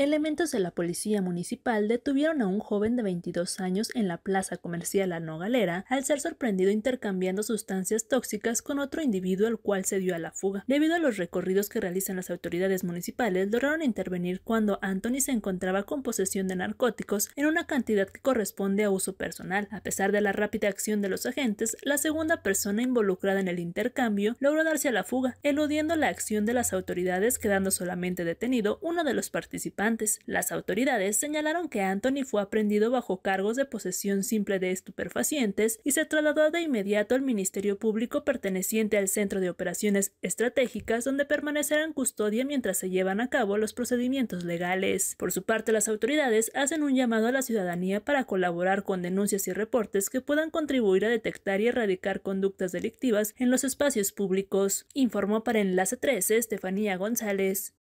Elementos de la policía municipal detuvieron a un joven de 22 años en la plaza comercial La Nogalera al ser sorprendido intercambiando sustancias tóxicas con otro individuo al cual se dio a la fuga. Debido a los recorridos que realizan las autoridades municipales, lograron intervenir cuando Anthony se encontraba con posesión de narcóticos en una cantidad que corresponde a uso personal. A pesar de la rápida acción de los agentes, la segunda persona involucrada en el intercambio logró darse a la fuga, eludiendo la acción de las autoridades quedando solamente detenido uno de los participantes las autoridades señalaron que Anthony fue aprendido bajo cargos de posesión simple de estupefacientes y se trasladó de inmediato al Ministerio Público perteneciente al Centro de Operaciones Estratégicas, donde permanecerá en custodia mientras se llevan a cabo los procedimientos legales. Por su parte, las autoridades hacen un llamado a la ciudadanía para colaborar con denuncias y reportes que puedan contribuir a detectar y erradicar conductas delictivas en los espacios públicos, informó para Enlace 13 Estefanía González.